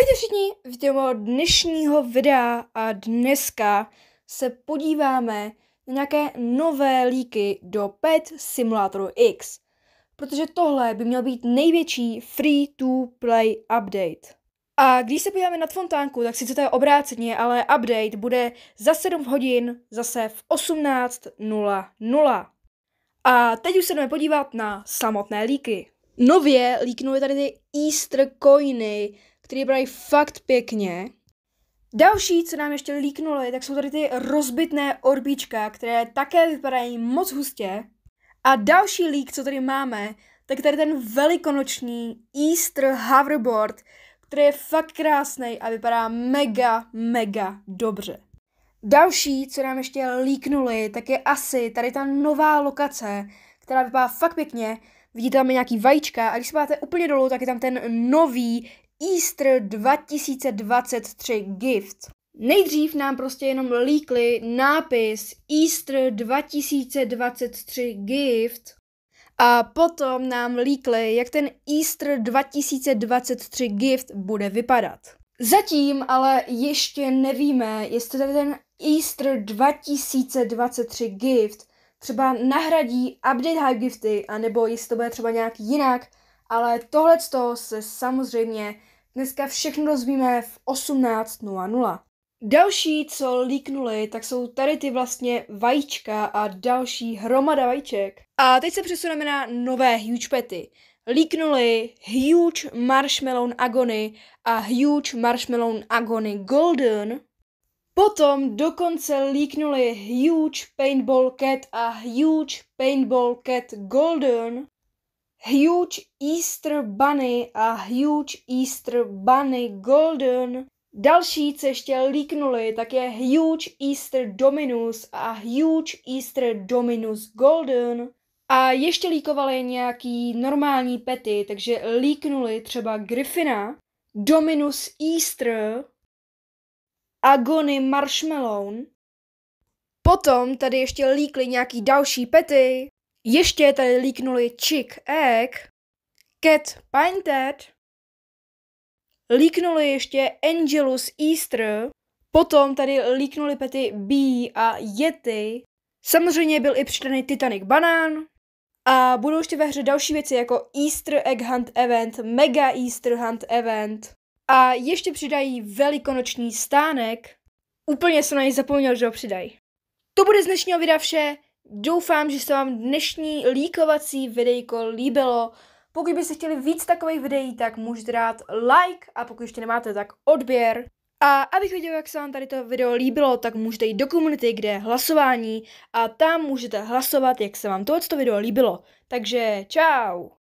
Ahojte všichni, vítám dnešního videa a dneska se podíváme na nějaké nové líky do Pet Simulator X, protože tohle by měl být největší free-to-play update. A když se podíváme nad fontánku, tak sice to je obráceně, ale update bude za 7 hodin, zase v 18.00. A teď už se jdeme podívat na samotné líky. Nově líknuly tady ty Easter coiny který vypadají fakt pěkně. Další, co nám ještě líknulo, je, tak jsou tady ty rozbitné orbička, které také vypadají moc hustě. A další lík, co tady máme, tak tady ten velikonoční Easter hoverboard, který je fakt krásný a vypadá mega, mega dobře. Další, co nám ještě líknuli, tak je asi tady ta nová lokace, která vypadá fakt pěkně. Vidíte tam nějaký vajíčka a když se máte úplně dolů, tak je tam ten nový Easter 2023 Gift. Nejdřív nám prostě jenom líkli nápis Easter 2023 Gift a potom nám líkli, jak ten Easter 2023 Gift bude vypadat. Zatím ale ještě nevíme, jestli ten Easter 2023 Gift třeba nahradí update high gifty, anebo jestli to bude třeba nějak jinak, ale tohle se samozřejmě Dneska všechno rozvíme v 18.00. Další, co líknuli, tak jsou tady ty vlastně vajíčka a další hromada vajíček. A teď se přesuneme na nové huge pety. Líknuli Huge Marshmallow Agony a Huge Marshmallow Agony Golden. Potom dokonce líknuli Huge Paintball Cat a Huge Paintball Cat Golden. Huge Easter Bunny a Huge Easter Bunny Golden. Další, co ještě líknuli, tak je Huge Easter Dominus a Huge Easter Dominus Golden. A ještě líkovali nějaký normální pety, takže líknuli třeba Griffina, Dominus Easter, Agony Marshmallow. Potom tady ještě líkli nějaký další pety, ještě tady líknuli Chick Egg, Cat Painted, líknuli ještě Angelus Easter, potom tady líknuli pety B a Yeti, samozřejmě byl i přidaný Titanic Banán, a budou ještě ve hře další věci jako Easter Egg Hunt Event, Mega Easter Hunt Event a ještě přidají velikonoční stánek. Úplně jsem na něj zapomněl, že ho přidají. To bude z dnešního videa vše. Doufám, že se vám dnešní líkovací videjko líbilo. Pokud byste chtěli víc takových videí, tak můžete dát like a pokud ještě nemáte, tak odběr. A abych viděl, jak se vám tady to video líbilo, tak můžete jít do komunity, kde je hlasování a tam můžete hlasovat, jak se vám tohoto video líbilo. Takže čau!